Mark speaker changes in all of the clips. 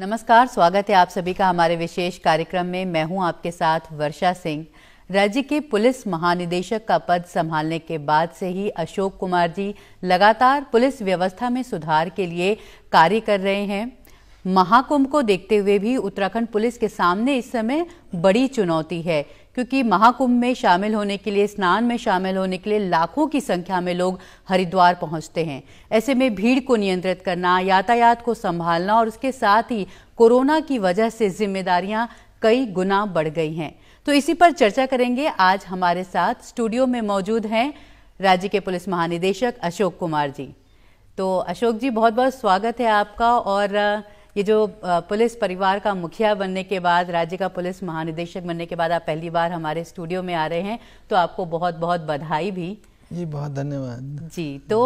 Speaker 1: नमस्कार स्वागत है आप सभी का हमारे विशेष कार्यक्रम में मैं हूं आपके साथ वर्षा सिंह राज्य के पुलिस महानिदेशक का पद संभालने के बाद से ही अशोक कुमार जी लगातार पुलिस व्यवस्था में सुधार के लिए कार्य कर रहे हैं महाकुंभ को देखते हुए भी उत्तराखंड पुलिस के सामने इस समय बड़ी चुनौती है क्योंकि महाकुंभ में शामिल होने के लिए स्नान में शामिल होने के लिए लाखों की संख्या में लोग हरिद्वार पहुंचते हैं ऐसे में भीड़ को नियंत्रित करना यातायात को संभालना और उसके साथ ही कोरोना की वजह से जिम्मेदारियां कई गुना बढ़ गई हैं तो इसी पर चर्चा करेंगे आज हमारे साथ स्टूडियो में मौजूद हैं राज्य के पुलिस महानिदेशक अशोक कुमार जी तो अशोक जी बहुत बहुत स्वागत है आपका और ये जो पुलिस परिवार का मुखिया बनने के बाद राज्य का पुलिस महानिदेशक बनने के बाद आप पहली बार हमारे स्टूडियो में आ रहे हैं तो आपको बहुत बहुत बधाई भी जी बहुत धन्यवाद जी तो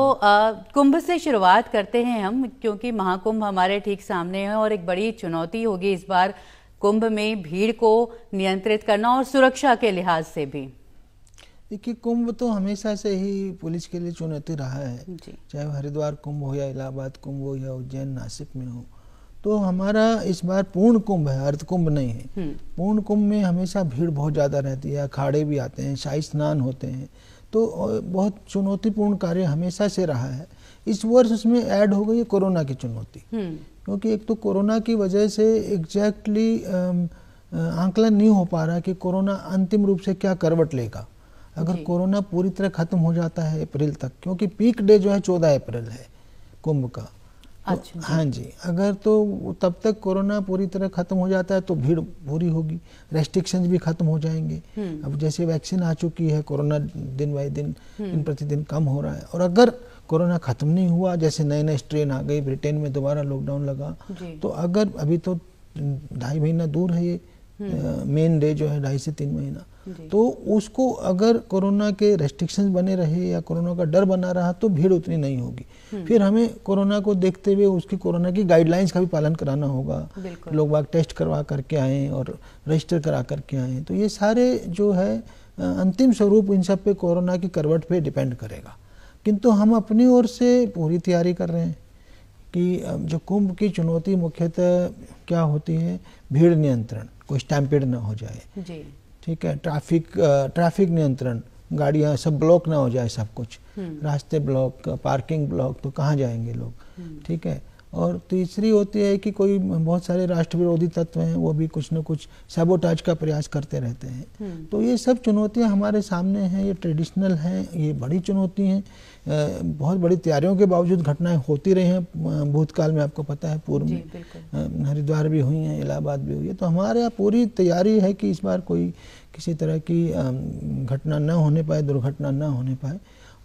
Speaker 1: कुंभ से शुरुआत करते हैं हम क्योंकि महाकुंभ हमारे ठीक सामने है और एक बड़ी चुनौती होगी इस बार कुंभ में भीड़ को नियंत्रित करना और सुरक्षा के लिहाज से भी
Speaker 2: देखिए कुंभ तो हमेशा से ही पुलिस के लिए चुनौती रहा है चाहे हरिद्वार कुंभ हो या इलाहाबाद कुंभ हो या उज्जैन नासिक में हो तो हमारा इस बार पूर्ण कुंभ है अर्ध कुंभ नहीं है हम्म। पूर्ण कुंभ में हमेशा भीड़ बहुत ज़्यादा रहती है अखाड़े भी आते हैं शाही स्नान होते हैं तो बहुत चुनौतीपूर्ण कार्य हमेशा से रहा है इस वर्ष उसमें ऐड हो गई है कोरोना की चुनौती हम्म। क्योंकि एक तो कोरोना की वजह से एग्जैक्टली आंकलन नहीं हो पा रहा कि कोरोना अंतिम रूप से क्या करवट लेगा अगर कोरोना पूरी तरह खत्म हो जाता है अप्रैल तक क्योंकि पीक डे जो है चौदह अप्रैल है कुंभ का तो अच्छा तो, हाँ जी अगर तो तब तक कोरोना पूरी तरह खत्म हो जाता है तो भीड़ पूरी होगी रेस्ट्रिक्शंस भी खत्म हो जाएंगे हम्म। अब जैसे वैक्सीन आ चुकी है कोरोना दिन बाय दिन हम्म। दिन प्रतिदिन कम हो रहा है और अगर कोरोना खत्म नहीं हुआ जैसे नए नए स्ट्रेन आ गई ब्रिटेन में दोबारा लॉकडाउन लगा तो अगर अभी तो ढाई महीना दूर है ये
Speaker 3: मेन
Speaker 2: हम्म। डे जो है ढाई से तीन महीना तो उसको अगर कोरोना के रेस्ट्रिक्शन बने रहे या कोरोना का डर बना रहा तो भीड़ उतनी नहीं होगी हम्म। फिर हमें कोरोना को देखते हुए उसकी कोरोना की गाइडलाइंस का भी पालन कराना होगा लोग बाग टेस्ट करवा करके आए और रजिस्टर करा करके आए तो ये सारे जो है अंतिम स्वरूप इन सब पे कोरोना की करवट पे डिपेंड करेगा किंतु हम अपनी ओर से पूरी तैयारी कर रहे हैं कि जो कुंभ की चुनौती मुख्यतः क्या होती है भीड़ नियंत्रण कोई स्टैम्पेड ना हो जाए ठीक है ट्रैफिक ट्रैफिक नियंत्रण गाड़ियाँ सब ब्लॉक ना हो जाए सब कुछ हम्म। रास्ते ब्लॉक पार्किंग ब्लॉक तो कहाँ जाएंगे लोग हम्म। ठीक है और तीसरी होती है कि कोई बहुत सारे राष्ट्र विरोधी तत्व हैं वो भी कुछ ना कुछ सैबोटाज का प्रयास करते रहते हैं हम्म। तो ये सब चुनौतियां हमारे सामने हैं ये ट्रेडिशनल हैं ये बड़ी चुनौती हैं बहुत बड़ी तैयारियों के बावजूद घटनाएं होती रही हैं भूतकाल में आपको पता है पूर्व में हरिद्वार भी हुई हैं इलाहाबाद भी हुई है तो हमारे यहाँ पूरी तैयारी है कि इस बार कोई किसी तरह की घटना न होने पाए दुर्घटना न होने पाए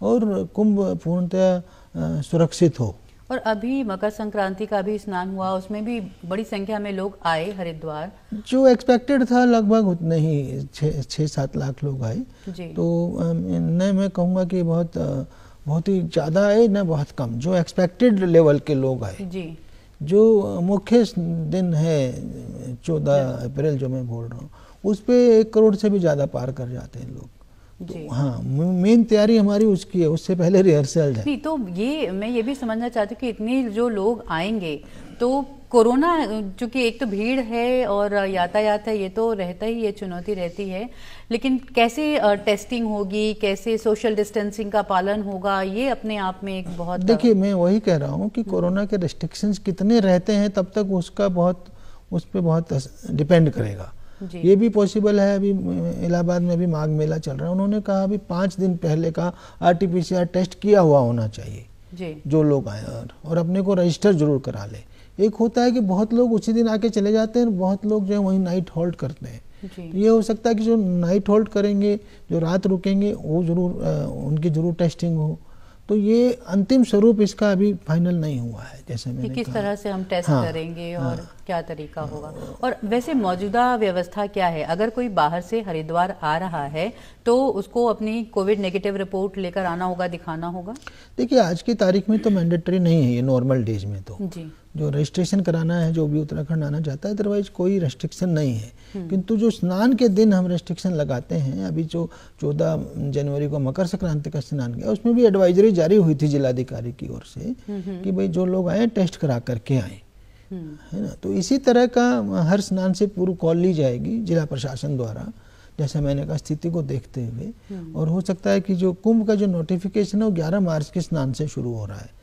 Speaker 2: और कुंभ पूर्णतः सुरक्षित हो
Speaker 1: और अभी मकर संक्रांति का भी स्नान हुआ उसमें भी बड़ी संख्या में लोग आए हरिद्वार
Speaker 2: जो एक्सपेक्टेड था लगभग उतने ही छः सात लाख लोग आए तो न मैं कहूँगा कि बहुत बहुत ही ज़्यादा आए ना बहुत कम जो एक्सपेक्टेड लेवल के लोग आए जी जो मुख्य दिन है चौदह अप्रैल जो मैं बोल रहा हूँ उस पर एक करोड़ से भी ज़्यादा पार कर जाते हैं लोग तो हाँ मेन तैयारी हमारी उसकी है उससे पहले रिहर्सल है
Speaker 1: नहीं तो ये मैं ये भी समझना चाहती हूँ कि इतने जो लोग आएंगे तो कोरोना चूंकि एक तो भीड़ है और यातायात है ये तो रहता ही ये चुनौती रहती है लेकिन कैसे टेस्टिंग होगी कैसे सोशल डिस्टेंसिंग का पालन होगा ये अपने आप में एक बहुत देखिए
Speaker 2: मैं वही कह रहा हूँ कि हम्म। कोरोना के रिस्ट्रिक्शंस कितने रहते हैं तब तक उसका बहुत उस पर बहुत डिपेंड करेगा ये भी पॉसिबल है अभी इलाहाबाद में अभी माघ मेला चल रहा है उन्होंने कहा अभी पाँच दिन पहले का आर टेस्ट किया हुआ होना
Speaker 3: चाहिए
Speaker 2: जो लोग आए और अपने को रजिस्टर जरूर करा ले एक होता है कि बहुत लोग उसी दिन आके चले जाते हैं बहुत लोग जो है वहीं नाइट होल्ड करते हैं तो ये हो सकता है कि जो नाइट होल्ड करेंगे जो रात रुकेंगे वो जरूर उनकी जरूर टेस्टिंग हो तो ये अंतिम स्वरूप इसका अभी फाइनल नहीं हुआ है जैसे मैंने किस तरह से हम टेस्ट हाँ, करेंगे हाँ। और हाँ,
Speaker 1: क्या तरीका होगा और वैसे मौजूदा व्यवस्था क्या है अगर कोई बाहर से हरिद्वार आ रहा है तो उसको अपनी कोविड नेगेटिव रिपोर्ट लेकर आना होगा दिखाना होगा
Speaker 2: देखिए आज की तारीख में तो मैंडेटरी नहीं है ये नॉर्मल डेज में तो जी जो रजिस्ट्रेशन कराना है जो भी उत्तराखंड आना चाहता है अदरवाइज कोई रेस्ट्रिक्शन नहीं है हम्म। किंतु जो स्नान के दिन हम रेस्ट्रिक्शन लगाते हैं अभी जो चौदह जनवरी को मकर संक्रांति का स्नान गया उसमें भी एडवाइजरी जारी हुई थी जिलाधिकारी की ओर से हम्म, हम्म। कि भाई जो लोग आए टेस्ट करा करके आए है ना तो इसी तरह का हर स्नान से पूर्व कॉल ली जाएगी जिला प्रशासन द्वारा जैसा मैंने कहा स्थिति को देखते हुए हम्म। और हो सकता है कि जो कुंभ का जो नोटिफिकेशन है वो ग्यारह मार्च के स्नान से शुरू हो रहा है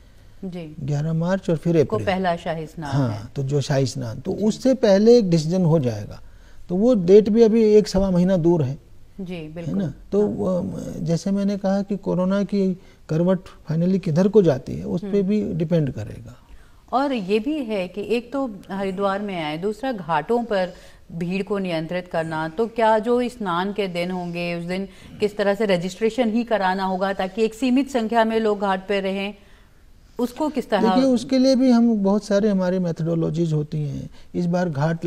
Speaker 2: ग्यारह मार्च और फिर अप्रैल
Speaker 1: पहला शाही स्नान हाँ
Speaker 2: तो जो शाही स्नान तो उससे पहले एक डिसीजन हो जाएगा तो वो डेट भी अभी एक सवा महीना दूर है
Speaker 1: जी है ना
Speaker 2: तो हाँ। जैसे मैंने कहा कि कोरोना की करवट फाइनली किधर को जाती है उस पर हम्म। भी डिपेंड करेगा
Speaker 1: और ये भी है कि एक तो हरिद्वार में आए दूसरा घाटों पर भीड़ को नियंत्रित करना तो क्या जो स्नान के दिन होंगे उस दिन किस तरह से रजिस्ट्रेशन ही कराना होगा ताकि एक सीमित संख्या में लोग घाट पर रहें उसको किस तरह देखिए उसके
Speaker 2: लिए भी हम बहुत सारे हमारी मेथडोलॉजीज होती हैं इस बार घाट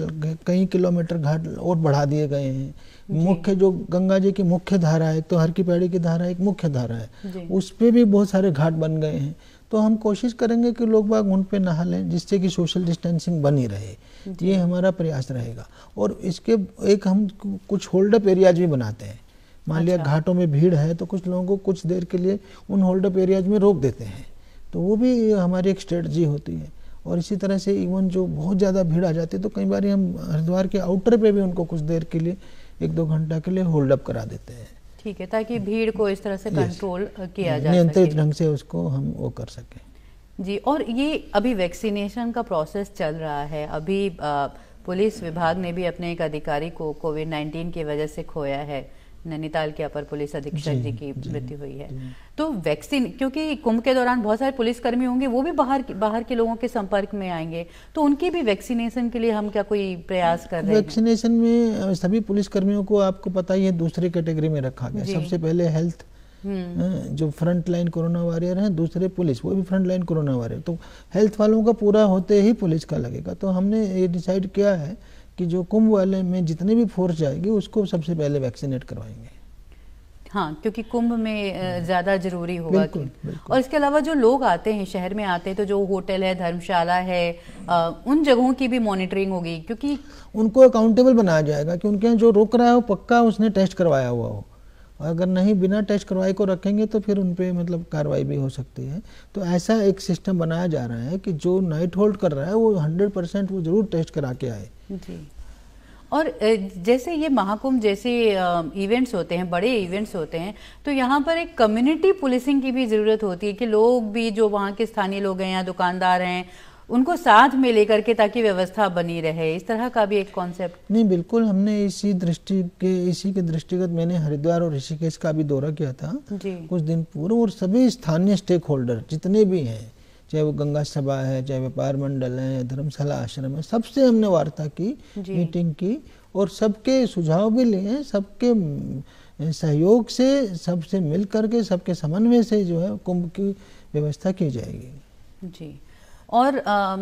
Speaker 2: कई किलोमीटर घाट और बढ़ा दिए गए हैं मुख्य जो गंगा जी की मुख्य धारा है तो हर की पैड़ी की धारा एक मुख्य धारा है उस पर भी बहुत सारे घाट बन गए हैं तो हम कोशिश करेंगे कि लोग बाग उन पे नहा लें जिससे कि सोशल डिस्टेंसिंग बनी रहे तो ये हमारा प्रयास रहेगा और इसके एक हम कुछ होल्डअप एरियाज भी बनाते हैं मान लिया अच्छा। घाटों में भीड़ है तो कुछ लोगों को कुछ देर के लिए उन होल्डअप एरियाज में रोक देते हैं तो वो भी हमारी एक स्ट्रेटजी होती है और इसी तरह से इवन जो बहुत ज़्यादा भीड़ आ जाती है तो कई बार हम हरिद्वार के आउटर पर भी उनको कुछ देर के लिए एक दो घंटा के लिए होल्डअप करा देते हैं
Speaker 1: ठीक है ताकि भीड़ को इस तरह से कंट्रोल किया जाए नियंत्रित
Speaker 2: ढंग से उसको हम वो कर सकें
Speaker 1: जी और ये अभी वैक्सीनेशन का प्रोसेस चल रहा है अभी आ, पुलिस विभाग ने भी अपने एक अधिकारी को कोविड 19 की वजह से खोया है नैनीताल के अपर पुलिस अधीक्षक जी, जी की मृत्यु हुई है तो वैक्सीन क्योंकि कुंभ के दौरान बहुत सारे पुलिसकर्मी होंगे वो भी बाहर बाहर के लोगों के संपर्क में आएंगे तो उनकी भी वैक्सीनेशन के लिए हम क्या कोई प्रयास कर रहे हैं
Speaker 2: वैक्सीनेशन में सभी पुलिसकर्मियों को आपको पता ही है दूसरे कैटेगरी में रखा गया सबसे पहले हेल्थ हम्म। जो फ्रंट लाइन कोरोना वॉरियर हैं दूसरे पुलिस वो भी फ्रंट लाइन कोरोना वॉरियर तो हेल्थ वालों का पूरा होते ही पुलिस का लगेगा तो हमने ये डिसाइड किया है कि जो कुंभ वाले में जितने भी फोर्स जाएगी उसको सबसे पहले वैक्सीनेट करवाएंगे
Speaker 1: हाँ क्योंकि कुंभ में हम्म। ज़्यादा ज़रूरी होगा बिल्कुल, बिल्कुल। और इसके अलावा जो लोग आते हैं शहर में आते हैं तो जो होटल है धर्मशाला है आ, उन जगहों की भी मॉनिटरिंग होगी क्योंकि
Speaker 2: उनको अकाउंटेबल बनाया जाएगा कि उनके यहाँ जो रोक रहा है वो पक्का उसने टेस्ट करवाया हुआ हो और अगर नहीं बिना टेस्ट करवाए को रखेंगे तो फिर उन पर मतलब कार्रवाई भी हो सकती है तो ऐसा एक सिस्टम बनाया जा रहा है कि जो नाइट होल्ड कर रहा है वो हंड्रेड परसेंट वो जरूर टेस्ट करा के आए जी
Speaker 1: और जैसे ये महाकुंभ जैसे इवेंट्स होते हैं बड़े इवेंट्स होते हैं तो यहाँ पर एक कम्युनिटी पुलिसिंग की भी ज़रूरत होती है कि लोग भी जो वहाँ के स्थानीय लोग हैं या दुकानदार हैं उनको साथ में लेकर के ताकि व्यवस्था बनी रहे इस तरह का भी एक कॉन्सेप्ट
Speaker 2: नहीं बिल्कुल हमने इसी दृष्टि के इसी के दृष्टिगत मैंने हरिद्वार और ऋषिकेश का भी दौरा किया था जी। कुछ दिन पूर्व और सभी स्थानीय स्टेक होल्डर जितने भी हैं चाहे वो गंगा सभा है चाहे व्यापार मंडल है धर्मशाला आश्रम है सबसे हमने वार्ता की मीटिंग की और सबके सुझाव भी लिए सबके सहयोग से सबसे मिल करके सबके समन्वय से जो है कुंभ की व्यवस्था की
Speaker 1: जाएगी जी और आ,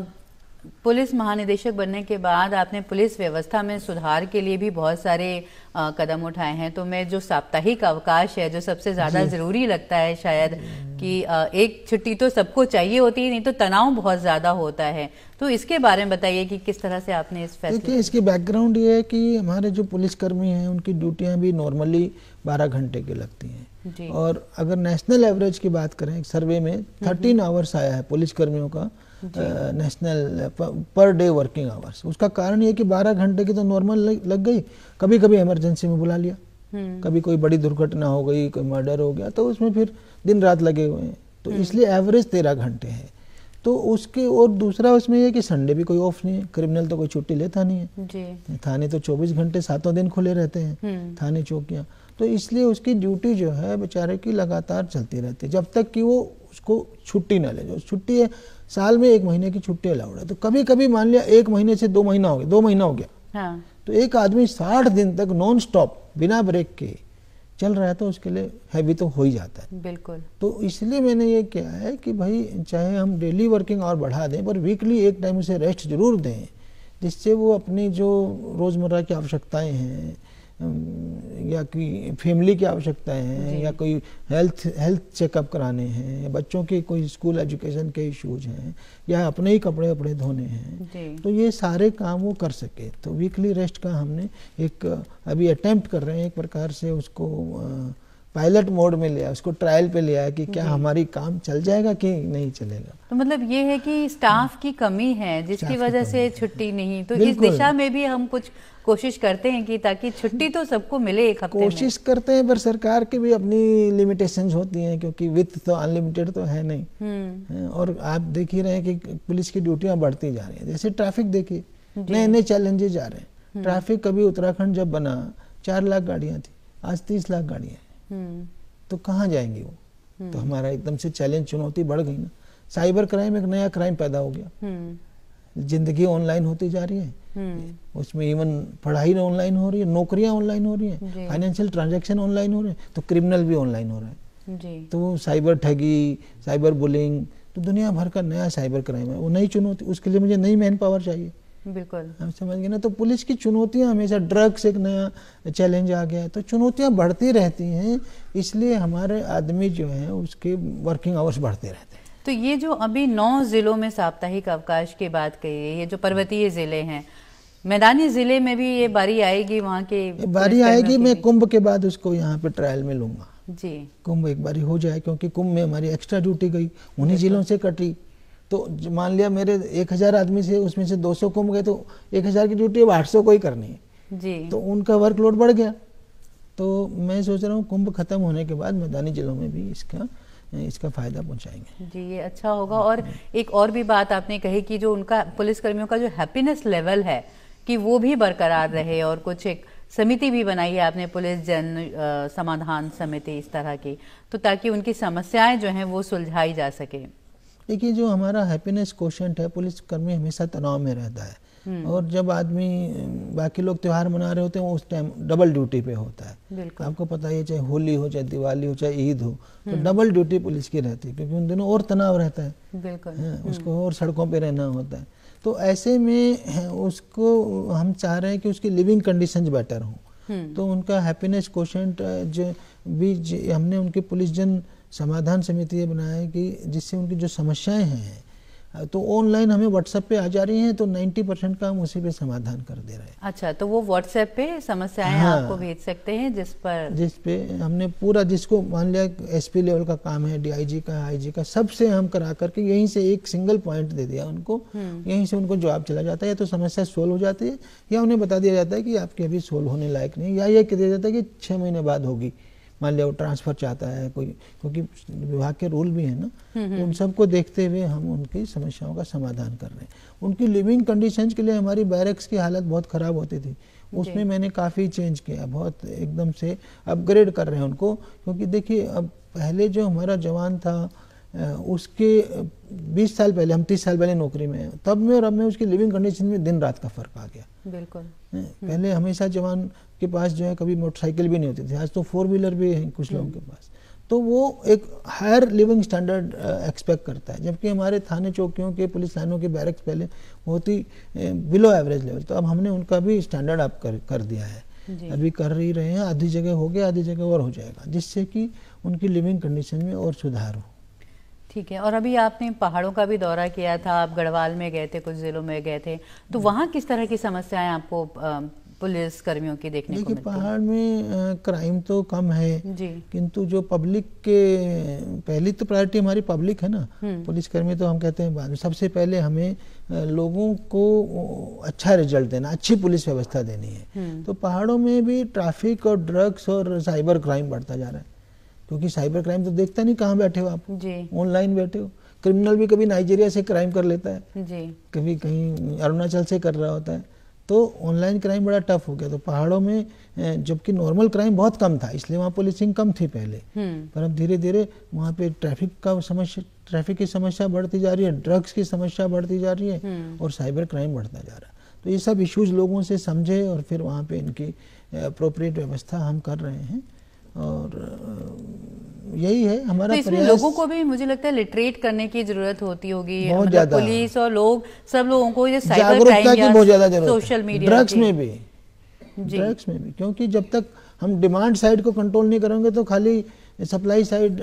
Speaker 1: पुलिस महानिदेशक बनने के बाद आपने पुलिस व्यवस्था में सुधार के लिए भी बहुत सारे आ, कदम उठाए हैं तो मैं जो साप्ताहिक अवकाश है जो सबसे ज्यादा जरूरी लगता है शायद कि आ, एक छुट्टी तो सबको चाहिए होती है नहीं तो तनाव बहुत ज्यादा होता है तो इसके बारे में बताइए कि किस तरह से आपने इस फैसले
Speaker 2: इसकी बैकग्राउंड ये है कि हमारे जो पुलिसकर्मी हैं उनकी ड्यूटियाँ भी नॉर्मली बारह घंटे की लगती
Speaker 3: हैं और
Speaker 2: अगर नेशनल एवरेज की बात करें सर्वे में थर्टीन हम्म, आवर्स हम्म। आया है पुलिसकर्मियों का national per day working hours उसका कारण ये कि 12 घंटे की तो नॉर्मल लग गई कभी कभी इमरजेंसी में बुला लिया हम्म। कभी कोई बड़ी दुर्घटना हो गई कोई मर्डर हो गया तो उसमें फिर दिन रात लगे हुए हैं तो हम्म। इसलिए एवरेज तेरह घंटे है तो उसके और दूसरा उसमें यह कि संडे भी कोई ऑफ नहीं है क्रिमिनल तो कोई छुट्टी लेता नहीं
Speaker 3: है जी।
Speaker 2: थाने तो 24 घंटे सातों दिन खुले रहते हैं हम्म। थाने चौकियां तो इसलिए उसकी ड्यूटी जो है बेचारे की लगातार चलती रहती है जब तक कि वो उसको छुट्टी ना ले जो छुट्टी है साल में एक महीने की छुट्टी अलाउड है तो कभी कभी मान लिया एक महीने से दो महीना हो गया दो महीना हो गया हाँ। तो एक आदमी साठ दिन तक नॉन स्टॉप बिना ब्रेक के चल रहा है तो उसके लिए हैवी तो हो ही जाता है बिल्कुल तो इसलिए मैंने ये किया है कि भाई चाहे हम डेली वर्किंग और बढ़ा दें पर वीकली एक टाइम उसे रेस्ट जरूर दें जिससे वो अपनी जो रोज़मर्रा की आवश्यकताएं हैं या कि फैमिली की आवश्यकताएं हैं या कोई हेल्थ हेल्थ चेकअप कराने हैं बच्चों के कोई स्कूल एजुकेशन के इश्यूज हैं या अपने ही कपड़े वपड़े धोने
Speaker 3: हैं तो
Speaker 2: ये सारे काम वो कर सके तो वीकली रेस्ट का हमने एक अभी अटैम्प्ट कर रहे हैं एक प्रकार से उसको आ, पायलट मोड में लिया उसको ट्रायल पे लिया है कि क्या हम्म। हमारी काम चल जाएगा कि नहीं चलेगा
Speaker 1: तो मतलब ये है कि स्टाफ की कमी है जिसकी वजह से छुट्टी नहीं तो इस दिशा में भी हम कुछ कोशिश करते हैं कि ताकि छुट्टी तो सबको मिले एक हफ्ते कोशिश में। करते हैं पर
Speaker 2: सरकार की भी अपनी लिमिटेशंस होती हैं क्योंकि वित्त तो अनलिमिटेड तो है नहीं हम्म। है, और आप देख ही रहे हैं कि पुलिस की ड्यूटियां बढ़ती जा रही है जैसे ट्रैफिक देखिए नए नए चैलेंजेस आ रहे हैं ट्रैफिक हम्म। कभी उत्तराखंड जब बना चार लाख गाड़ियां थी आज तीस लाख गाड़ियां
Speaker 3: तो
Speaker 2: कहाँ जाएंगे वो हम्म। तो हमारा एकदम से चैलेंज चुनौती बढ़ गई ना साइबर क्राइम एक नया क्राइम पैदा हो गया
Speaker 3: हम्म।
Speaker 2: जिंदगी ऑनलाइन होती जा रही है
Speaker 3: हम्म।
Speaker 2: उसमें इवन पढ़ाई ऑनलाइन हो रही है नौकरियां ऑनलाइन हो रही है फाइनेंशियल ट्रांजेक्शन ऑनलाइन हो रहे हैं तो क्रिमिनल भी ऑनलाइन हो रहा है तो साइबर ठगी साइबर बुलिंग तो दुनिया भर का नया साइबर क्राइम है वो नई चुनौती उसके लिए मुझे नई मैन पावर चाहिए बिल्कुल हम समझ गए ना तो पुलिस की चुनौतियां हमेशा ड्रग्स एक नया चैलेंज आ गया है तो चुनौतियां बढ़ती रहती हैं इसलिए हमारे आदमी जो हैं उसके वर्किंग आवर्स बढ़ते रहते
Speaker 1: हैं तो ये जो अभी नौ जिलों में साप्ताहिक अवकाश की बात कही है ये जो पर्वतीय हम्म। जिले हैं मैदानी जिले में भी ये बारी आएगी वहाँ के बारी आएगी
Speaker 2: मैं कुंभ के बाद उसको यहाँ पे ट्रायल में लूंगा जी कुंभ एक बारी हो जाए क्योंकि कुंभ में हमारी एक्स्ट्रा ड्यूटी गई उन्हीं जिलों से कटी तो मान लिया मेरे एक हज़ार आदमी से उसमें से 200 कम गए तो एक हज़ार की ड्यूटी अब 800 को ही करनी है
Speaker 1: जी तो उनका वर्कलोड बढ़ गया
Speaker 2: तो मैं सोच रहा हूँ कुंभ खत्म होने के बाद मैदानी जिलों में भी इसका इसका फायदा पहुंचाएंगे
Speaker 1: जी ये अच्छा होगा और एक और भी बात आपने कही कि जो उनका पुलिस कर्मियों का जो हैप्पीनेस लेवल है कि वो भी बरकरार रहे और कुछ एक समिति भी बनाई है आपने पुलिस जन समाधान समिति इस तरह की तो ताकि उनकी समस्याएं जो हैं वो सुलझाई जा सके देखिए
Speaker 2: जो हमारा हैप्पीनेस क्वेश्चन है पुलिसकर्मी हमेशा तनाव में रहता है हम्म। और जब आदमी बाकी लोग त्यौहार मना रहे होते हैं उस टाइम डबल ड्यूटी पे होता है आपको पता ही है चाहे होली हो चाहे दिवाली हो चाहे ईद हो
Speaker 3: तो डबल
Speaker 2: हम्म। ड्यूटी पुलिस की रहती है क्योंकि उन दिनों और तनाव रहता है, हाँ, हम्म। उसको और सड़कों पर रहना होता है तो ऐसे में हाँ, उसको हम चाह रहे हैं कि उसकी लिविंग कंडीशन बेटर
Speaker 3: हों तो
Speaker 2: उनका हैप्पीनेस हाँ, क्वेश्चन जो भी हमने उनके पुलिस जन समाधान समिति ये बनाए है कि जिससे उनकी जो समस्याएं हैं तो ऑनलाइन हमें व्हाट्सएप पे आ जा रही हैं तो 90 परसेंट का हम उसी पे समाधान कर दे
Speaker 1: रहे हैं अच्छा तो वो व्हाट्सएप पे समस्याएं हाँ, आपको भेज सकते हैं जिस पर
Speaker 2: जिस पे हमने पूरा जिसको मान लिया एस लेवल का काम है डीआईजी का आईजी का सबसे हम करा करके यहीं से एक सिंगल पॉइंट दे दिया उनको हम्म। यहीं से उनको जवाब चला जाता है या तो समस्या सोल्व हो जाती है या उन्हें बता दिया जाता है कि आपकी अभी सोल्व होने लायक नहीं या ये कह दिया जाता है कि छह महीने बाद होगी मान लिया वो ट्रांसफ़र चाहता है कोई क्योंकि विभाग के रूल भी है ना तो उन सबको देखते हुए हम उनकी समस्याओं का समाधान कर रहे हैं उनकी लिविंग कंडीशन के लिए हमारी बैरक्स की हालत बहुत ख़राब होती थी उसमें मैंने काफ़ी चेंज किया बहुत एकदम से अपग्रेड कर रहे हैं उनको क्योंकि देखिए अब पहले जो हमारा जवान था उसके 20 साल पहले हम 30 साल पहले नौकरी में तब में और अब में उसकी लिविंग कंडीशन में दिन रात का फर्क आ गया
Speaker 3: बिल्कुल हम्म।
Speaker 2: पहले हमेशा जवान के पास जो है कभी मोटरसाइकिल भी नहीं होती थी आज तो फोर व्हीलर भी है कुछ लोगों के हम्म। पास तो वो एक हायर लिविंग स्टैंडर्ड एक्सपेक्ट करता है जबकि हमारे थाने चौकियों के पुलिस थानों के बैरक्स पहले बहुत ही बिलो एवरेज लेवल तो अब हमने उनका भी स्टैंडर्ड अप कर, कर दिया है अभी कर ही रहे हैं आधी जगह हो गया आधी जगह और हो जाएगा जिससे कि उनकी लिविंग कंडीशन में और सुधार हो
Speaker 1: ठीक है और अभी आपने पहाड़ों का भी दौरा किया था आप गढ़वाल में गए थे कुछ ज़िलों में गए थे तो वहाँ किस तरह की समस्याएं आपको पुलिस कर्मियों की देखने को पहाड़
Speaker 2: में क्राइम तो कम है जी किंतु जो पब्लिक के पहली तो प्रायोरिटी हमारी पब्लिक है ना हम्म। पुलिस कर्मी तो हम कहते हैं बाद में सबसे पहले हमें लोगों को अच्छा रिजल्ट देना अच्छी पुलिस व्यवस्था देनी है हम्म। तो पहाड़ों में भी ट्रैफिक और ड्रग्स और साइबर क्राइम बढ़ता जा रहा है क्योंकि साइबर क्राइम तो देखता नहीं कहाँ बैठे हो
Speaker 1: आप
Speaker 2: ऑनलाइन बैठे हो क्रिमिनल भी कभी नाइजीरिया से क्राइम कर लेता है जी। कभी कहीं अरुणाचल से कर रहा होता है तो ऑनलाइन क्राइम बड़ा टफ हो गया तो पहाड़ों में जबकि नॉर्मल क्राइम बहुत कम था इसलिए वहाँ पुलिसिंग कम थी पहले हम्म। पर अब धीरे धीरे वहाँ पे ट्रैफिक का समस्या ट्रैफिक की समस्या बढ़ती जा रही है ड्रग्स की समस्या बढ़ती जा रही है हम्म। और साइबर क्राइम बढ़ता जा रहा है तो ये सब इश्यूज लोगों से समझे और फिर वहाँ पे इनकी अप्रोप्रिएट व्यवस्था हम कर रहे हैं और यही है हमारा तो इसमें लोगों को
Speaker 1: भी मुझे लगता है लिटरेट करने की जरूरत होती होगी बहुत मतलब ज्यादा पुलिस और लोग सब लोगों को ये साइबर क्राइम की बहुत ज्यादा जरूरत सोशल मीडिया ड्रग्स में भी ड्रग्स
Speaker 2: में भी क्योंकि जब तक हम डिमांड साइड को कंट्रोल नहीं करेंगे तो खाली सप्लाई साइड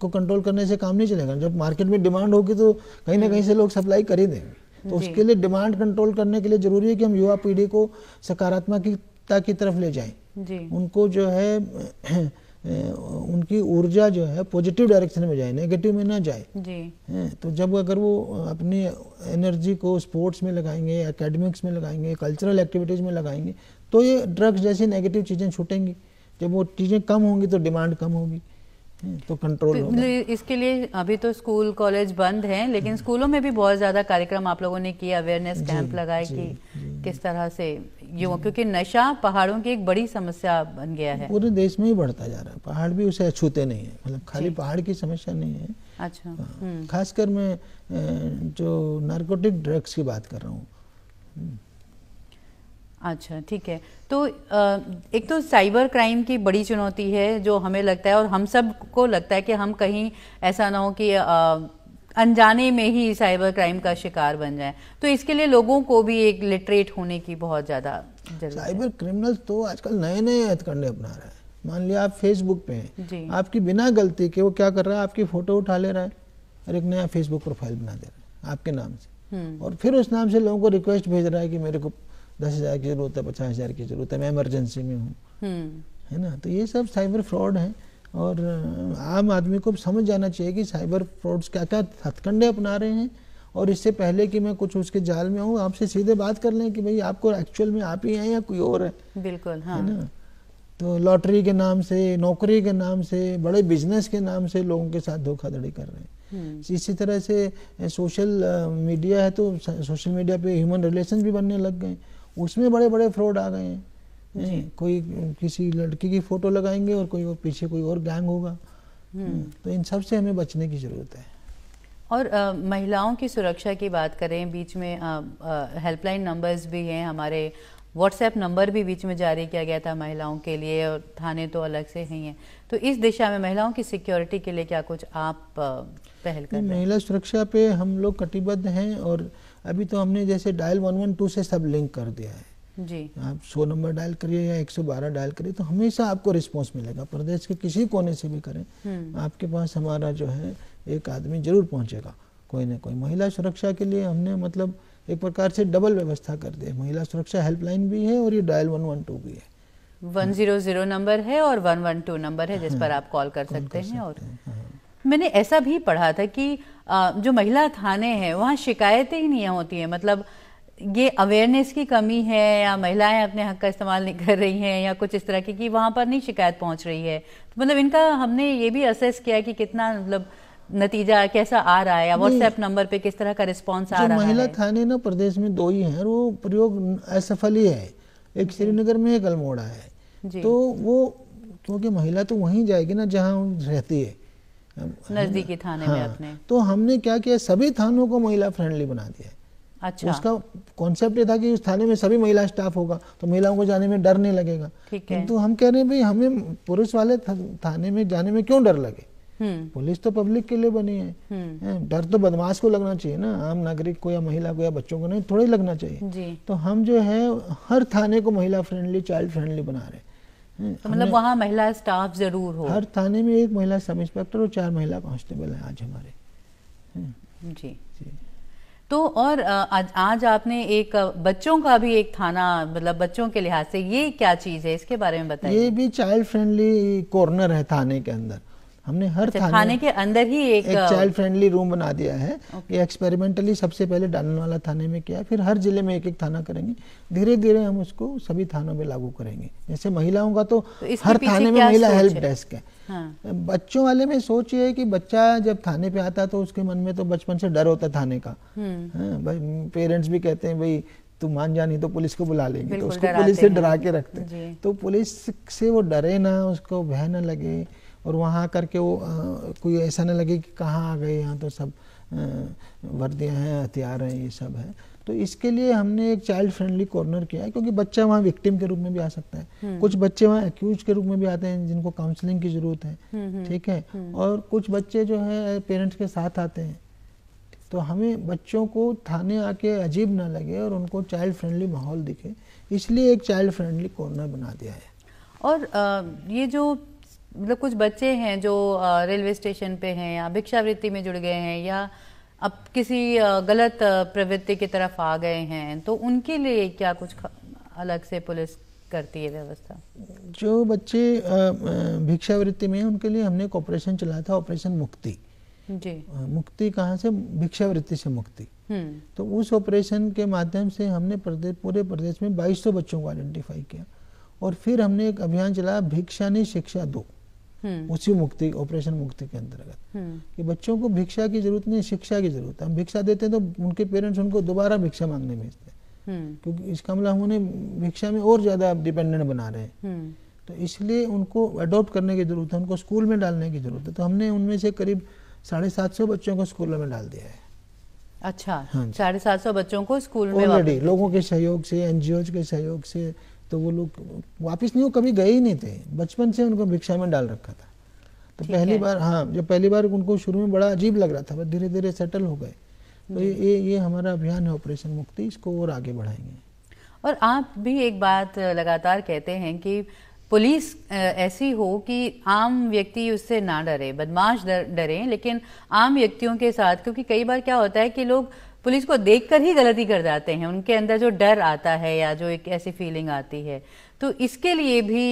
Speaker 2: को कंट्रोल करने से काम नहीं चलेगा जब मार्केट में डिमांड होगी तो कहीं ना कहीं से लोग सप्लाई कर ही देंगे तो उसके लिए डिमांड कंट्रोल करने के लिए जरूरी है कि हम युवा पीढ़ी को सकारात्मकता की तरफ ले जाएं
Speaker 3: उनको
Speaker 2: जो है उनकी ऊर्जा जो है पॉजिटिव डायरेक्शन में जाए नेगेटिव में ना जाए
Speaker 3: जी।
Speaker 2: तो जब अगर वो अपनी एनर्जी को स्पोर्ट्स में लगाएंगे एकेडमिक्स में लगाएंगे कल्चरल एक्टिविटीज़ में लगाएंगे तो ये ड्रग्स जैसी नेगेटिव चीज़ें छूटेंगी जब वो चीज़ें कम होंगी तो डिमांड कम होगी तो कंट्रोल तो
Speaker 1: इसके लिए अभी तो स्कूल कॉलेज बंद हैं लेकिन हम्म। स्कूलों में भी बहुत ज़्यादा कार्यक्रम आप लोगों ने किया अवेयरनेस कैंप लगाए कि किस तरह से युवा क्योंकि नशा पहाड़ों की एक बड़ी समस्या बन गया है पूरे
Speaker 2: देश में ही बढ़ता जा रहा है पहाड़ भी उसे अछूते नहीं है मतलब खाली पहाड़ की समस्या नहीं है
Speaker 1: अच्छा हाँ। हम्म।
Speaker 2: खासकर मैं जो नार्कोटिक ड्रग्स की बात कर रहा हूँ हम्म।
Speaker 1: अच्छा ठीक है तो एक तो साइबर क्राइम की बड़ी चुनौती है जो हमें लगता है और हम सब को लगता है कि हम कहीं ऐसा ना हो कि अनजाने में ही साइबर क्राइम का शिकार बन जाए तो इसके लिए लोगों को भी एक लिटरेट होने की बहुत ज़्यादा साइबर
Speaker 2: क्रिमिनल तो आजकल नए नए हथकंडे अपना रहे हैं मान लिया आप फेसबुक पे हैं आपकी बिना गलती के वो क्या कर रहा है आपकी फोटो उठा ले रहा है और एक नया फेसबुक प्रोफाइल बना दे रहा है आपके नाम से हम्म। और फिर उस नाम से लोगों को रिक्वेस्ट भेज रहा है कि मेरे को दस हज़ार की जरूरत है पचास हज़ार की जरूरत है मैं इमरजेंसी में हूँ हम्म। है ना तो ये सब साइबर फ्रॉड है और आम आदमी को समझ जाना चाहिए कि साइबर फ्रॉड्स क्या क्या हथकंडे अपना रहे हैं और इससे पहले कि मैं कुछ उसके जाल में हूँ आपसे सीधे बात कर लें कि भाई आपको एक्चुअल में आप ही हैं या कोई और है
Speaker 1: बिल्कुल हाँ। है ना
Speaker 2: तो लॉटरी के नाम से नौकरी के नाम से बड़े बिजनेस के नाम से लोगों के साथ धोखाधड़ी कर रहे
Speaker 1: हैं हम्म।
Speaker 2: इसी तरह से सोशल मीडिया है तो सोशल मीडिया पे ह्यूमन रिलेशन भी बनने लग गए उसमें बड़े बड़े फ्रॉड आ गए हैं
Speaker 1: कोई
Speaker 2: किसी लड़की की फोटो लगाएंगे और कोई और पीछे कोई और गैंग होगा हम्म। तो इन सब से हमें बचने की ज़रूरत है
Speaker 1: और आ, महिलाओं की सुरक्षा की बात करें बीच में हेल्पलाइन नंबर्स भी हैं हमारे व्हाट्सएप नंबर भी बीच में जारी किया गया था महिलाओं के लिए और थाने तो अलग से ही हैं तो इस दिशा में महिलाओं की सिक्योरिटी के लिए क्या कुछ आप पहल कर
Speaker 2: महिला सुरक्षा पे हम लोग कटिबद्ध हैं और अभी तो हमने जैसे डायल वन वन टू से सब लिंक कर दिया है
Speaker 1: जी आप
Speaker 2: 100 नंबर डायल करिए या 112 डायल करिए तो हमेशा आपको रिस्पांस मिलेगा प्रदेश के किसी कोने से भी करें हम्म। आपके पास हमारा जो है एक आदमी जरूर पहुंचेगा कोई ना कोई महिला सुरक्षा के लिए हमने मतलब एक प्रकार से डबल व्यवस्था कर दी है महिला सुरक्षा हेल्पलाइन भी है और ये डायल वन वन टू भी है
Speaker 1: वन जीरो जीरो नंबर है और वन वन टू नंबर है जिस हाँ, पर आप कॉल कर सकते, कर सकते हैं और हाँ। है। मैंने ऐसा भी पढ़ा था कि जो महिला थाने हैं वहाँ शिकायतें ही नहीं होती है मतलब ये अवेयरनेस की कमी है या महिलाएं अपने हक का इस्तेमाल नहीं कर रही हैं या कुछ इस तरह की कि वहां पर नहीं शिकायत पहुंच रही है तो मतलब इनका हमने ये भी असेस किया कि कितना मतलब नतीजा कैसा आ रहा है या व्हाट्सएप नंबर पे किस तरह का रिस्पांस आ रहा महिला है महिला
Speaker 2: थाने ना प्रदेश में दो ही है वो प्रयोग असफल ही है एक श्रीनगर में एक अल्मोड़ा है तो वो क्योंकि महिला तो वहीं जाएगी ना जहाँ रहती है नजदीकी
Speaker 1: थाने हाँ, में अपने
Speaker 2: तो हमने क्या किया सभी थानों को महिला फ्रेंडली बना दिया है अच्छा उसका कॉन्सेप्ट ये था कि उस थाने में सभी महिला स्टाफ होगा तो महिलाओं को जाने में डर नहीं लगेगा किंतु हम कह रहे हैं भाई हमें पुरुष वाले थाने में जाने में क्यों डर लगे हम्म। पुलिस तो पब्लिक के लिए बनी है हम्म। डर तो बदमाश को लगना चाहिए ना आम नागरिक को या महिला को या बच्चों को नहीं थोड़ा ही लगना चाहिए तो हम जो है हर थाने को महिला फ्रेंडली चाइल्ड फ्रेंडली बना रहे हैं तो मतलब
Speaker 1: वहाँ महिला स्टाफ जरूर हो हर
Speaker 2: थाने में एक महिला सब इंस्पेक्टर और चार महिला कांस्टेबल है आज हमारे जी
Speaker 1: तो और आज, आज आपने एक बच्चों का भी एक थाना मतलब बच्चों के लिहाज से ये क्या चीज है इसके बारे में बताइए ये
Speaker 2: भी चाइल्ड फ्रेंडली कॉर्नर है थाने के अंदर हमने हर अच्छा, थाने, थाने के
Speaker 1: अंदर ही एक, एक चाइल्ड
Speaker 2: फ्रेंडली रूम बना दिया है ये एक्सपेरिमेंटली सबसे पहले डालनवाला थाने में किया फिर हर जिले में एक एक थाना करेंगे धीरे धीरे हम उसको सभी थानों में लागू करेंगे जैसे महिलाओं का तो, तो हर थाने में महिला हेल्प डेस्क है हाँ। बच्चों वाले में सोच ये है कि बच्चा जब थाने पे आता तो उसके मन में तो बचपन से डर होता थाने का हम्म। हाँ, पेरेंट्स भी कहते हैं भाई तू मान जा नहीं तो पुलिस को बुला लेंगे तो उसको पुलिस से डरा के रखते हैं तो पुलिस से वो डरे ना उसको भय ना लगे और वहाँ करके वो कोई ऐसा ना लगे कि कहाँ आ गए यहाँ तो सब वर्दियाँ हैं हथियार हैं ये सब है तो इसके लिए हमने एक चाइल्ड फ्रेंडली कॉर्नर किया है क्योंकि बच्चा वहाँ विक्टिम के रूप में भी आ सकता है हम्म। कुछ बच्चे वहाँ एक्यूज के रूप में भी आते हैं जिनको काउंसलिंग की जरूरत है
Speaker 3: हम्म, हम्म, ठीक है
Speaker 2: और कुछ बच्चे जो है पेरेंट्स के साथ आते हैं तो हमें बच्चों को थाने आके अजीब ना लगे और उनको चाइल्ड फ्रेंडली माहौल दिखे इसलिए एक चाइल्ड फ्रेंडली कॉर्नर बना दिया है
Speaker 1: और ये जो मतलब कुछ बच्चे हैं जो रेलवे स्टेशन पे हैं या भिक्षावृत्ति में जुड़ गए हैं या अब किसी गलत प्रवृत्ति की तरफ आ गए हैं तो उनके लिए क्या कुछ अलग से पुलिस करती है व्यवस्था
Speaker 2: जो बच्चे भिक्षावृत्ति में उनके लिए हमने एक ऑपरेशन चलाया था ऑपरेशन मुक्ति जी मुक्ति कहाँ से भिक्षावृत्ति से मुक्ति हम्म। तो उस ऑपरेशन के माध्यम से हमने प्रदेश पूरे प्रदेश में 2200 बच्चों को आइडेंटिफाई किया और फिर हमने एक अभियान चलाया भिक्षा ने शिक्षा दो हम्म। उसी मुक्ति ऑपरेशन मुक्ति के अंतर्गत हम्म। कि बच्चों को भिक्षा की जरूरत नहीं शिक्षा की जरूरत है हम भिक्षा देते हैं तो उनके पेरेंट्स उनको दोबारा भिक्षा मांगने भेजते हैं हम्म। क्योंकि इसका मतलब हम उन्हें भिक्षा में और ज्यादा डिपेंडेंट बना रहे हैं तो इसलिए उनको अडोप्ट करने की जरूरत है उनको स्कूल में डालने की जरूरत है तो हमने उनमें से करीब साढ़े सात सौ बच्चों को स्कूलों में डाल दिया है
Speaker 1: अच्छा हाँ साढ़े सात सौ बच्चों को स्कूल में ऑलरेडी
Speaker 2: लोगों के सहयोग से एनजीओ के सहयोग से तो वो लोग वापस नहीं वो कभी गए ही नहीं थे बचपन से उनको भिक्षा में डाल रखा था तो पहली बार हाँ जब पहली बार उनको शुरू में बड़ा अजीब लग रहा था बस धीरे धीरे सेटल हो गए तो ये ये हमारा अभियान है ऑपरेशन मुक्ति इसको और आगे बढ़ाएंगे
Speaker 1: और आप भी एक बात लगातार कहते हैं कि पुलिस ऐसी हो कि आम व्यक्ति उससे ना डरे बदमाश डरे लेकिन आम व्यक्तियों के साथ क्योंकि कई बार क्या होता है कि लोग पुलिस को देखकर ही गलती कर जाते हैं उनके अंदर जो डर आता है या जो एक ऐसी फीलिंग आती है तो इसके लिए भी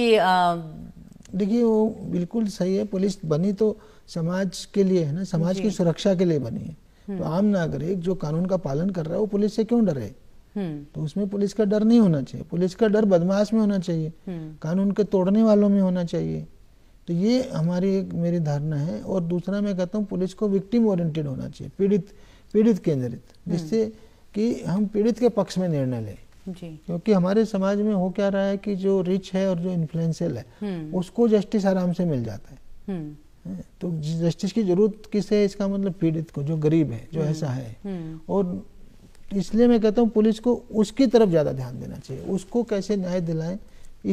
Speaker 1: देखिए वो
Speaker 2: बिल्कुल सही है पुलिस बनी तो समाज के लिए है ना समाज की सुरक्षा के लिए बनी है हम्म। तो आम नागरिक जो कानून का पालन कर रहा है वो पुलिस से क्यों डरे हम्म। तो उसमें पुलिस का डर नहीं होना चाहिए पुलिस का डर बदमाश में होना चाहिए हम्म। कानून के तोड़ने वालों में होना चाहिए तो ये हमारी एक मेरी धारणा है और दूसरा मैं कहता हूँ पुलिस को विक्टिम ओरिएंटेड होना चाहिए पीड़ित पीड़ित केंद्रित हम्म। जिससे कि हम पीड़ित के पक्ष में निर्णय लें क्योंकि हमारे समाज में हो क्या रहा है कि जो रिच है और जो इन्फ्लुएंशियल है हम्म। उसको जस्टिस आराम से मिल जाता है हम्म। हाँ, तो जस्टिस की जरूरत किसे इसका मतलब पीड़ित को जो गरीब है जो ऐसा है और इसलिए मैं कहता हूँ पुलिस को उसकी तरफ ज़्यादा ध्यान देना चाहिए उसको कैसे न्याय दिलाएं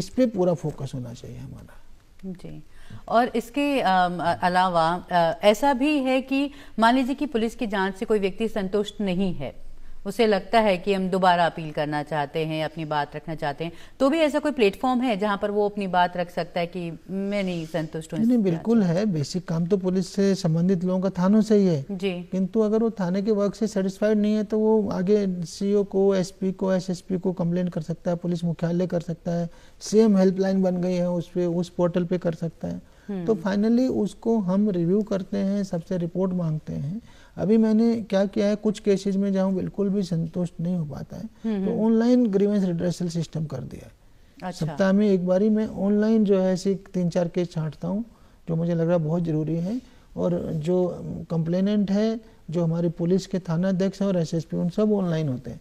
Speaker 2: इस पर पूरा फोकस होना चाहिए हमारा
Speaker 1: जी और इसके अलावा ऐसा भी है कि मान लीजिए कि पुलिस की जांच से कोई व्यक्ति संतुष्ट नहीं है उसे लगता है कि हम दोबारा अपील करना चाहते हैं अपनी बात रखना चाहते हैं तो भी ऐसा कोई प्लेटफॉर्म है जहां पर वो अपनी बात रख सकता है कि मैं नहीं संतुष्ट हूँ नहीं
Speaker 2: बिल्कुल है बेसिक काम तो पुलिस से संबंधित लोगों का थानों से ही है जी किंतु अगर वो थाने के वर्क से सेटिस्फाइड नहीं है तो वो आगे सीओ e को एस को पी को कम्प्लेन कर सकता है पुलिस मुख्यालय कर सकता है सेम हेल्पलाइन बन गई है उस पर उस पोर्टल पे कर सकता है हम्म। तो फाइनली उसको हम रिव्यू करते हैं सबसे रिपोर्ट मांगते हैं अभी मैंने क्या किया है कुछ केसेज में जहाँ बिल्कुल भी संतुष्ट नहीं हो पाता है हम्म, तो ऑनलाइन ग्रीवेंस रिड्रेसल सिस्टम कर दिया है अच्छा। सप्ताह में एक बारी मैं ऑनलाइन जो है ऐसे तीन चार केस छांटता हूँ जो मुझे लग रहा है बहुत ज़रूरी है और जो कंप्लेनेंट है जो हमारी पुलिस के थाना अध्यक्ष और एस एस पी उन सब ऑनलाइन होते हैं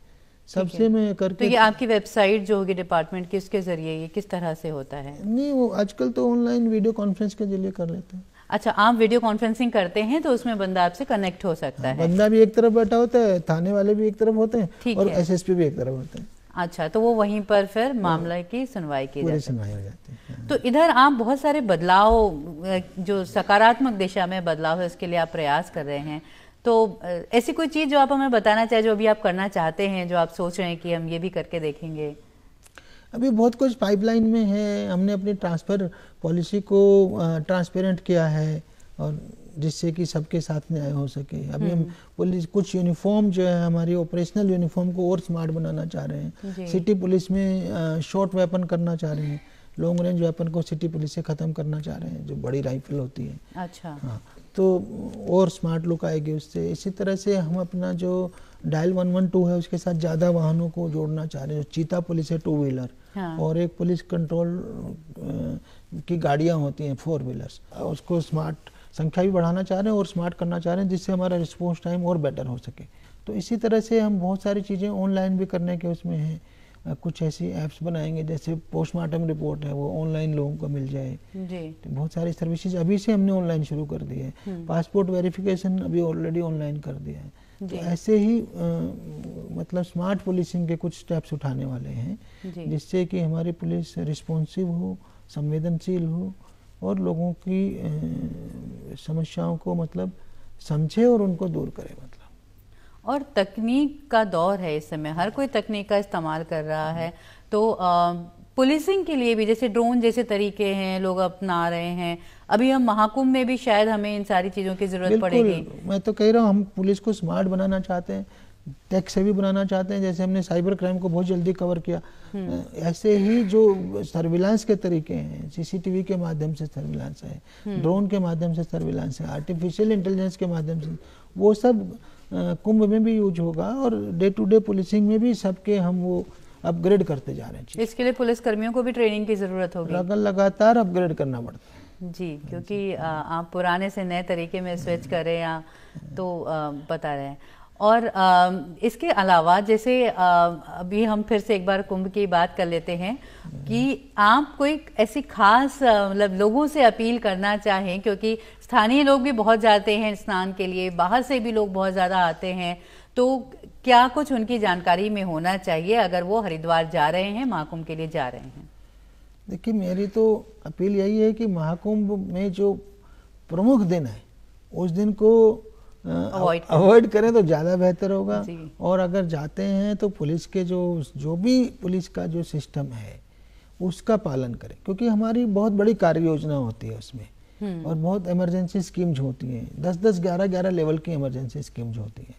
Speaker 2: सबसे मैं करके तो ये
Speaker 1: आपकी वेबसाइट जो होगी डिपार्टमेंट की उसके जरिए ये किस तरह से होता है
Speaker 2: नहीं वो आजकल तो ऑनलाइन वीडियो कॉन्फ्रेंस के जरिए
Speaker 1: कर लेते हैं अच्छा आप वीडियो कॉन्फ्रेंसिंग करते हैं तो उसमें बंदा आपसे कनेक्ट हो सकता है बंदा
Speaker 2: भी एक तरफ बैठा होता है थाने वाले भी एक तरफ होते हैं और एस भी एक तरफ होते हैं
Speaker 1: अच्छा तो वो वहीं पर फिर हाँ। मामला की सुनवाई की जाती
Speaker 2: है
Speaker 1: हाँ। तो इधर आप बहुत सारे बदलाव जो सकारात्मक दिशा में बदलाव है उसके लिए आप प्रयास कर रहे हैं तो ऐसी कोई चीज़ जो आप हमें बताना चाहे जो अभी आप करना चाहते हैं जो आप सोच रहे हैं कि हम ये भी करके देखेंगे
Speaker 2: अभी बहुत कुछ पाइपलाइन में है हमने अपने ट्रांसफ़र पॉलिसी को ट्रांसपेरेंट किया है और जिससे कि सबके साथ न्याय हो सके अभी हम हम्म। पुलिस कुछ यूनिफॉर्म जो है हमारी ऑपरेशनल यूनिफॉर्म को और स्मार्ट बनाना चाह रहे हैं सिटी पुलिस में शॉर्ट वेपन करना चाह रहे हैं लॉन्ग रेंज वेपन को सिटी पुलिस से ख़त्म करना चाह रहे हैं जो बड़ी राइफल होती है अच्छा हाँ तो और स्मार्ट लुक आएगी उससे इसी तरह से हम अपना जो डायल वन वन टू है उसके साथ ज़्यादा वाहनों को जोड़ना चाह रहे हैं चीता पुलिस है टू व्हीलर हाँ। और एक पुलिस कंट्रोल की गाड़ियाँ होती हैं फोर व्हीलर्स उसको स्मार्ट संख्या भी बढ़ाना चाह रहे हैं और स्मार्ट करना चाह रहे हैं जिससे हमारा रिस्पॉन्स टाइम और बेटर हो सके तो इसी तरह से हम बहुत सारी चीज़ें ऑनलाइन भी करने के उसमें हैं कुछ ऐसी ऐप्स बनाएंगे जैसे पोस्टमार्टम रिपोर्ट है वो ऑनलाइन लोगों को मिल जाए जी तो बहुत सारी सर्विसेज अभी से हमने ऑनलाइन शुरू कर दी है पासपोर्ट हम्म। वेरिफिकेशन अभी ऑलरेडी ऑनलाइन कर दिया है तो ऐसे ही आ, मतलब स्मार्ट पुलिसिंग के कुछ स्टेप्स उठाने वाले हैं जिससे कि हमारी पुलिस रिस्पॉन्सिव हो संवेदनशील हो और लोगों की समस्याओं को मतलब समझे और उनको दूर करे
Speaker 1: मतलब और तकनीक का दौर है इस समय हर कोई तकनीक का इस्तेमाल कर रहा है तो पुलिसिंग के लिए भी जैसे ड्रोन जैसे तरीके हैं लोग अपना रहे हैं अभी हम महाकुंभ में भी शायद हमें इन सारी चीज़ों की ज़रूरत पड़ेगी
Speaker 2: मैं तो कह रहा हूँ हम पुलिस को स्मार्ट बनाना चाहते हैं टैक्स से भी बनाना चाहते हैं जैसे हमने साइबर क्राइम को बहुत जल्दी कवर किया हम्म। ऐसे ही जो सर्विलांस के तरीके हैं सीसीटीवी के माध्यम से सर्विलांस है हम्म। ड्रोन के माध्यम से सर्विलांस है आर्टिफिशियल इंटेलिजेंस के माध्यम से वो सब कुंभ में भी यूज होगा और डे टू डे पुलिसिंग में भी सबके हम वो अपग्रेड करते जा रहे
Speaker 1: हैं इसके लिए पुलिस कर्मियों को भी ट्रेनिंग की जरूरत होगी
Speaker 2: लगातार अपग्रेड करना पड़ता
Speaker 1: है जी हाँ क्योंकि आप पुराने से नए तरीके में स्विच हाँ। कर रहे हैं तो बता रहे हैं और आ, इसके अलावा जैसे आ, अभी हम फिर से एक बार कुंभ की बात कर लेते हैं कि आप कोई ऐसी खास मतलब लोगों से अपील करना चाहें क्योंकि स्थानीय लोग भी बहुत जाते हैं स्नान के लिए बाहर से भी लोग बहुत ज़्यादा आते हैं तो क्या कुछ उनकी जानकारी में होना चाहिए अगर वो हरिद्वार जा रहे हैं महाकुंभ के लिए जा रहे हैं
Speaker 2: देखिए मेरी तो अपील यही है कि महाकुंभ में जो प्रमुख दिन है उस दिन को अवॉइड हाँ, करें तो ज़्यादा बेहतर होगा और अगर जाते हैं तो पुलिस के जो जो भी पुलिस का जो सिस्टम है उसका पालन करें क्योंकि हमारी बहुत बड़ी कार्य योजना होती है उसमें हम्म। और बहुत इमरजेंसी स्कीम्स होती हैं दस दस ग्यारह ग्यारह लेवल की इमरजेंसी स्कीम्स होती हैं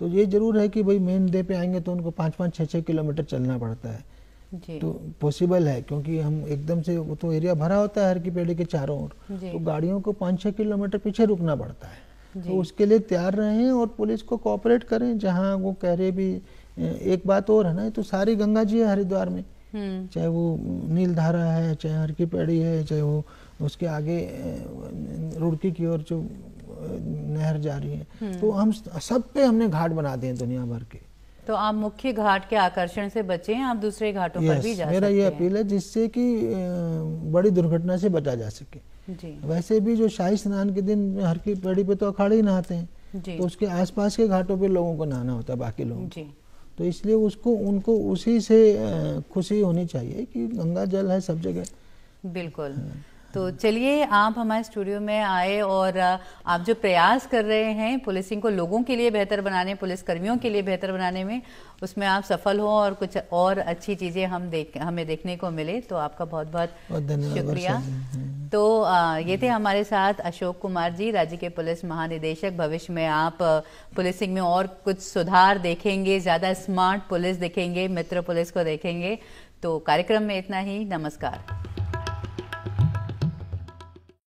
Speaker 2: तो ये ज़रूर है कि भाई मेन डे पे आएंगे तो उनको पाँच पाँच छः छः किलोमीटर चलना पड़ता
Speaker 3: है तो
Speaker 2: पॉसिबल है क्योंकि हम एकदम से वो तो एरिया भरा होता है हर की पेड़ी के चारों ओर तो गाड़ियों को पाँच छः किलोमीटर पीछे रुकना पड़ता है तो उसके लिए तैयार रहें और पुलिस को कॉपरेट करें जहाँ वो कह रहे भी एक बात और है ना तो सारी गंगा जी है हरिद्वार में हम्म। चाहे वो नील धारा है चाहे हर की पेड़ी है चाहे वो उसके आगे रुड़की की ओर जो नहर जा रही है हम्म। तो हम सब पे हमने घाट बना दिए दुनिया भर के
Speaker 1: तो आप मुख्य घाट के आकर्षण से बचे आप दूसरे घाटों पर भी जा मेरा
Speaker 2: ये अपील है जिससे कि बड़ी दुर्घटना से बचा जा सके जी वैसे भी जो शाही स्नान के दिन हर की पेड़ी पे तो अखाड़े ही नहाते हैं तो उसके आसपास के घाटों पे लोगों को नहाना होता है बाकी लोगों जी तो इसलिए उसको उनको उसी से खुशी होनी चाहिए कि गंगा जल है सब जगह
Speaker 1: बिल्कुल हाँ। तो चलिए आप हमारे स्टूडियो में आए और आप जो प्रयास कर रहे हैं पुलिसिंग को लोगों के लिए बेहतर बनाने पुलिस कर्मियों के लिए बेहतर बनाने में उसमें आप सफल हो और कुछ और अच्छी चीज़ें हम देख हमें देखने को मिले तो आपका बहुत बहुत शुक्रिया तो ये थे हमारे साथ अशोक कुमार जी राज्य के पुलिस महानिदेशक भविष्य में आप पुलिसिंग में और कुछ सुधार देखेंगे ज़्यादा स्मार्ट पुलिस देखेंगे मित्र पुलिस को देखेंगे तो कार्यक्रम में इतना ही नमस्कार